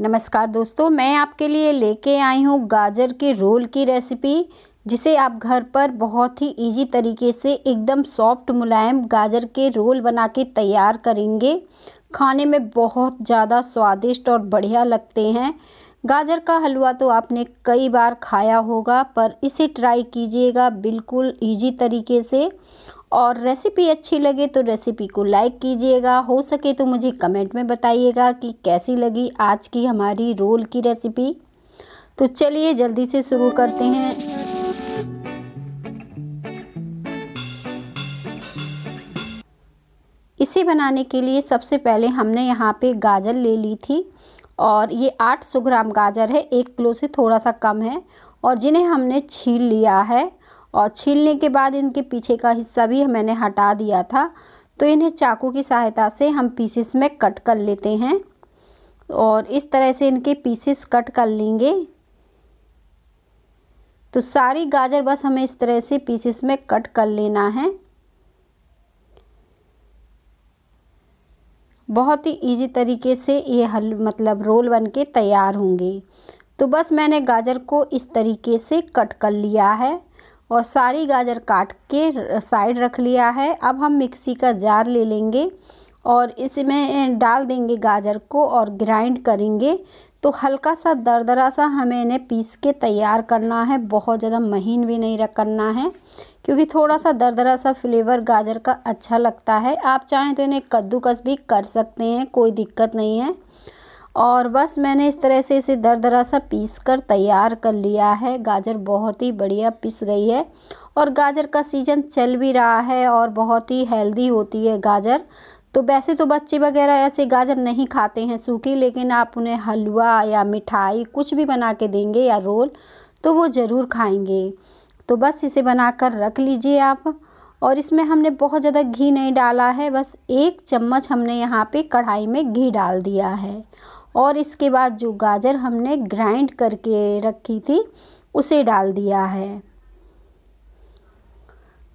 नमस्कार दोस्तों मैं आपके लिए लेके आई हूँ गाजर के रोल की रेसिपी जिसे आप घर पर बहुत ही इजी तरीके से एकदम सॉफ्ट मुलायम गाजर के रोल बना के तैयार करेंगे खाने में बहुत ज़्यादा स्वादिष्ट और बढ़िया लगते हैं गाजर का हलवा तो आपने कई बार खाया होगा पर इसे ट्राई कीजिएगा बिल्कुल इजी तरीके से और रेसिपी अच्छी लगे तो रेसिपी को लाइक कीजिएगा हो सके तो मुझे कमेंट में बताइएगा कि कैसी लगी आज की हमारी रोल की रेसिपी तो चलिए जल्दी से शुरू करते हैं इसे बनाने के लिए सबसे पहले हमने यहाँ पे गाजर ले ली थी और ये 800 ग्राम गाजर है एक किलो से थोड़ा सा कम है और जिन्हें हमने छील लिया है और छीलने के बाद इनके पीछे का हिस्सा भी मैंने हटा दिया था तो इन्हें चाकू की सहायता से हम पीसेस में कट कर लेते हैं और इस तरह से इनके पीसेस कट कर लेंगे तो सारी गाजर बस हमें इस तरह से पीसेस में कट कर लेना है बहुत ही इजी तरीके से ये हल मतलब रोल बन के तैयार होंगे तो बस मैंने गाजर को इस तरीके से कट कर लिया है और सारी गाजर काट के साइड रख लिया है अब हम मिक्सी का जार ले लेंगे और इसमें डाल देंगे गाजर को और ग्राइंड करेंगे तो हल्का सा दरदरा सा हमें इन्हें पीस के तैयार करना है बहुत ज़्यादा महीन भी नहीं रख करना है क्योंकि थोड़ा सा दरदरा सा फ्लेवर गाजर का अच्छा लगता है आप चाहें तो इन्हें कद्दूकस भी कर सकते हैं कोई दिक्कत नहीं है और बस मैंने इस तरह से इसे दर दरा सा पीस कर तैयार कर लिया है गाजर बहुत ही बढ़िया पिस गई है और गाजर का सीज़न चल भी रहा है और बहुत ही हेल्दी होती है गाजर तो वैसे तो बच्चे वगैरह ऐसे गाजर नहीं खाते हैं सूखी लेकिन आप उन्हें हलवा या मिठाई कुछ भी बना के देंगे या रोल तो वो ज़रूर खाएंगे तो बस इसे बनाकर रख लीजिए आप और इसमें हमने बहुत ज़्यादा घी नहीं डाला है बस एक चम्मच हमने यहाँ पे कढ़ाई में घी डाल दिया है और इसके बाद जो गाजर हमने ग्राइंड करके रखी थी उसे डाल दिया है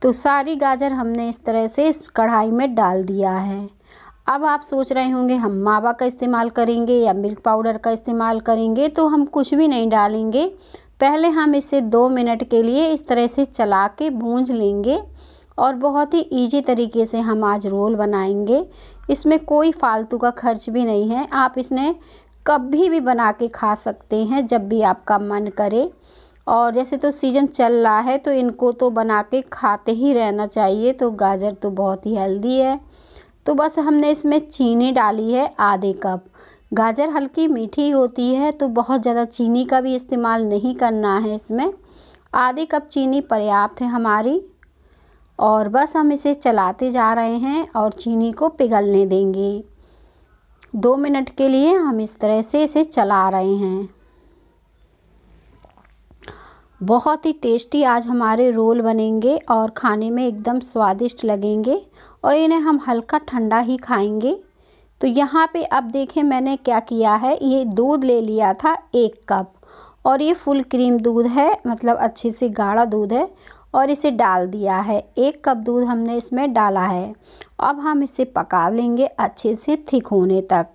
तो सारी गाजर हमने इस तरह से इस कढ़ाई में डाल दिया है अब आप सोच रहे होंगे हम मावा का इस्तेमाल करेंगे या मिल्क पाउडर का इस्तेमाल करेंगे तो हम कुछ भी नहीं डालेंगे पहले हम इसे दो मिनट के लिए इस तरह से चला के भूंज लेंगे और बहुत ही ईजी तरीके से हम आज रोल बनाएंगे इसमें कोई फालतू का खर्च भी नहीं है आप इसने कभी भी बना के खा सकते हैं जब भी आपका मन करे और जैसे तो सीज़न चल रहा है तो इनको तो बना के खाते ही रहना चाहिए तो गाजर तो बहुत ही हेल्दी है तो बस हमने इसमें चीनी डाली है आधे कप गाजर हल्की मीठी होती है तो बहुत ज़्यादा चीनी का भी इस्तेमाल नहीं करना है इसमें आधे कप चीनी पर्याप्त है हमारी और बस हम इसे चलाते जा रहे हैं और चीनी को पिघलने देंगे दो मिनट के लिए हम इस तरह से इसे चला रहे हैं बहुत ही टेस्टी आज हमारे रोल बनेंगे और खाने में एकदम स्वादिष्ट लगेंगे और इन्हें हम हल्का ठंडा ही खाएंगे तो यहाँ पे अब देखें मैंने क्या किया है ये दूध ले लिया था एक कप और ये फुल क्रीम दूध है मतलब अच्छे से गाढ़ा दूध है और इसे डाल दिया है एक कप दूध हमने इसमें डाला है अब हम इसे पका लेंगे अच्छे से थिक होने तक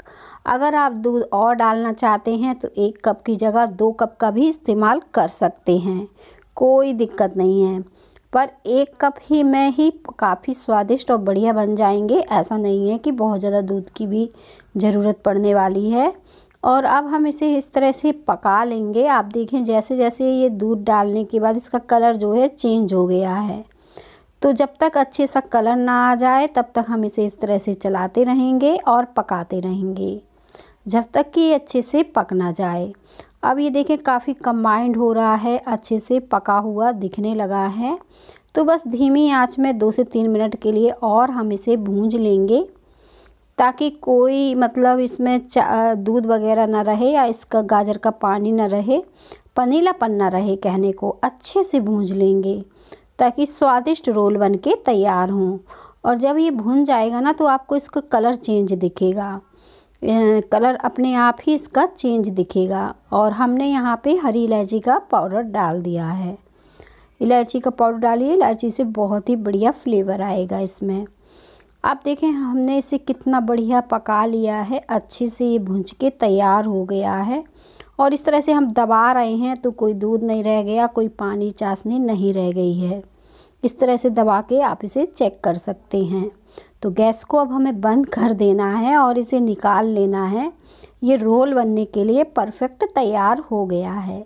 अगर आप दूध और डालना चाहते हैं तो एक कप की जगह दो कप का भी इस्तेमाल कर सकते हैं कोई दिक्कत नहीं है पर एक कप ही में ही काफ़ी स्वादिष्ट और बढ़िया बन जाएंगे ऐसा नहीं है कि बहुत ज़्यादा दूध की भी ज़रूरत पड़ने वाली है और अब हम इसे इस तरह से पका लेंगे आप देखें जैसे जैसे ये दूध डालने के बाद इसका कलर जो है चेंज हो गया है तो जब तक अच्छे सा कलर ना आ जाए तब तक हम इसे इस तरह से चलाते रहेंगे और पकाते रहेंगे जब तक कि ये अच्छे से पक ना जाए अब ये देखें काफ़ी कम्बाइंड हो रहा है अच्छे से पका हुआ दिखने लगा है तो बस धीमी आंच में दो से तीन मिनट के लिए और हम इसे भूंज लेंगे ताकि कोई मतलब इसमें दूध वगैरह ना रहे या इसका गाजर का पानी ना रहे पनीलापन ना रहे कहने को अच्छे से भूंज लेंगे ताकि स्वादिष्ट रोल बन के तैयार हों और जब ये भून जाएगा ना तो आपको इसका कलर चेंज दिखेगा कलर अपने आप ही इसका चेंज दिखेगा और हमने यहाँ पे हरी इलायची का पाउडर डाल दिया है इलायची का पाउडर डालिए इलायची से बहुत ही बढ़िया फ्लेवर आएगा इसमें आप देखें हमने इसे कितना बढ़िया पका लिया है अच्छे से ये भूज के तैयार हो गया है और इस तरह से हम दबा रहे हैं तो कोई दूध नहीं रह गया कोई पानी चाशनी नहीं रह गई है इस तरह से दबा के आप इसे चेक कर सकते हैं तो गैस को अब हमें बंद कर देना है और इसे निकाल लेना है ये रोल बनने के लिए परफेक्ट तैयार हो गया है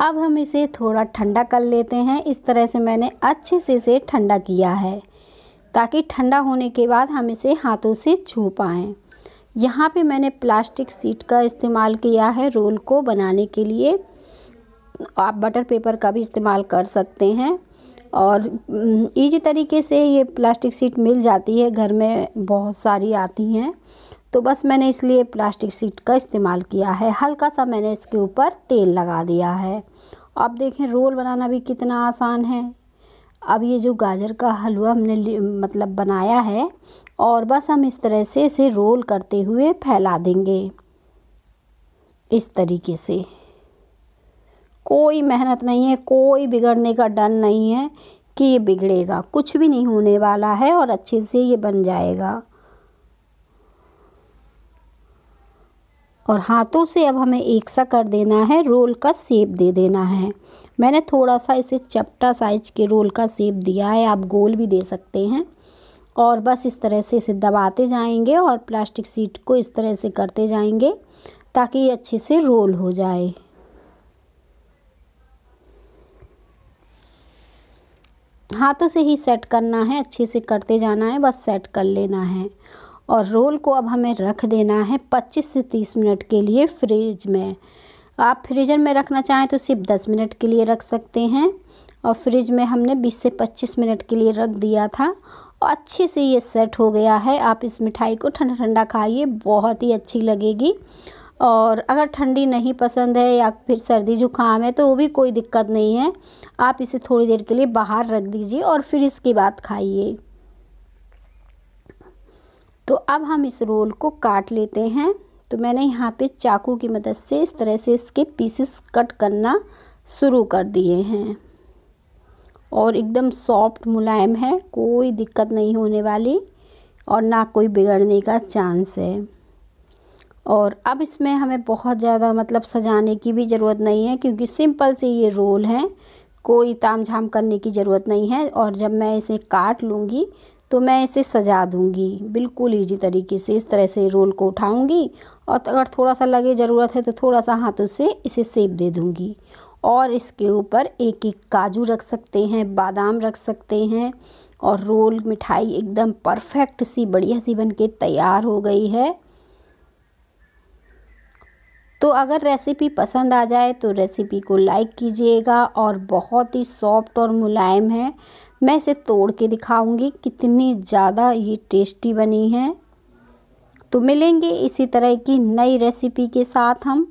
अब हम इसे थोड़ा ठंडा कर लेते हैं इस तरह से मैंने अच्छे से इसे ठंडा किया है ताकि ठंडा होने के बाद हम इसे हाथों से छू पाएँ यहाँ पे मैंने प्लास्टिक सीट का इस्तेमाल किया है रोल को बनाने के लिए आप बटर पेपर का भी इस्तेमाल कर सकते हैं और ईजी तरीके से ये प्लास्टिक सीट मिल जाती है घर में बहुत सारी आती हैं तो बस मैंने इसलिए प्लास्टिक सीट का इस्तेमाल किया है हल्का सा मैंने इसके ऊपर तेल लगा दिया है अब देखें रोल बनाना भी कितना आसान है अब ये जो गाजर का हलवा हमने मतलब बनाया है और बस हम इस तरह से इसे रोल करते हुए फैला देंगे इस तरीके से कोई मेहनत नहीं है कोई बिगड़ने का डर नहीं है कि ये बिगड़ेगा कुछ भी नहीं होने वाला है और अच्छे से ये बन जाएगा और हाथों से अब हमें एक सा कर देना है रोल का सेप दे देना है मैंने थोड़ा सा इसे चपटा साइज के रोल का सेप दिया है आप गोल भी दे सकते हैं और बस इस तरह से इसे दबाते जाएंगे और प्लास्टिक सीट को इस तरह से करते जाएंगे ताकि ये अच्छे से रोल हो जाए हाथों से ही सेट करना है अच्छे से करते जाना है बस सेट कर लेना है और रोल को अब हमें रख देना है 25 से 30 मिनट के लिए फ्रिज में आप फ्रीजर में रखना चाहें तो सिर्फ 10 मिनट के लिए रख सकते हैं और फ्रिज में हमने 20 से 25 मिनट के लिए रख दिया था और अच्छे से ये सेट हो गया है आप इस मिठाई को ठंडा ठंडा खाइए बहुत ही अच्छी लगेगी और अगर ठंडी नहीं पसंद है या फिर सर्दी जुकाम है तो वो भी कोई दिक्कत नहीं है आप इसे थोड़ी देर के लिए बाहर रख दीजिए और फिर इसके बाद खाइए तो अब हम इस रोल को काट लेते हैं तो मैंने यहाँ पे चाकू की मदद से इस तरह से इसके पीसेस कट करना शुरू कर दिए हैं और एकदम सॉफ्ट मुलायम है कोई दिक्कत नहीं होने वाली और ना कोई बिगड़ने का चांस है और अब इसमें हमें बहुत ज़्यादा मतलब सजाने की भी ज़रूरत नहीं है क्योंकि सिंपल से ये रोल है कोई ताम झाम करने की ज़रूरत नहीं है और जब मैं इसे काट लूँगी तो मैं इसे सजा दूंगी बिल्कुल इजी तरीके से इस तरह से रोल को उठाऊंगी और अगर थोड़ा सा लगे ज़रूरत है तो थोड़ा सा हाथों से इसे सेब दे दूंगी और इसके ऊपर एक एक काजू रख सकते हैं बादाम रख सकते हैं और रोल मिठाई एकदम परफेक्ट सी बढ़िया सी बन के तैयार हो गई है तो अगर रेसिपी पसंद आ जाए तो रेसिपी को लाइक कीजिएगा और बहुत ही सॉफ्ट और मुलायम है मैं इसे तोड़ के दिखाऊंगी कितनी ज़्यादा ये टेस्टी बनी है तो मिलेंगे इसी तरह की नई रेसिपी के साथ हम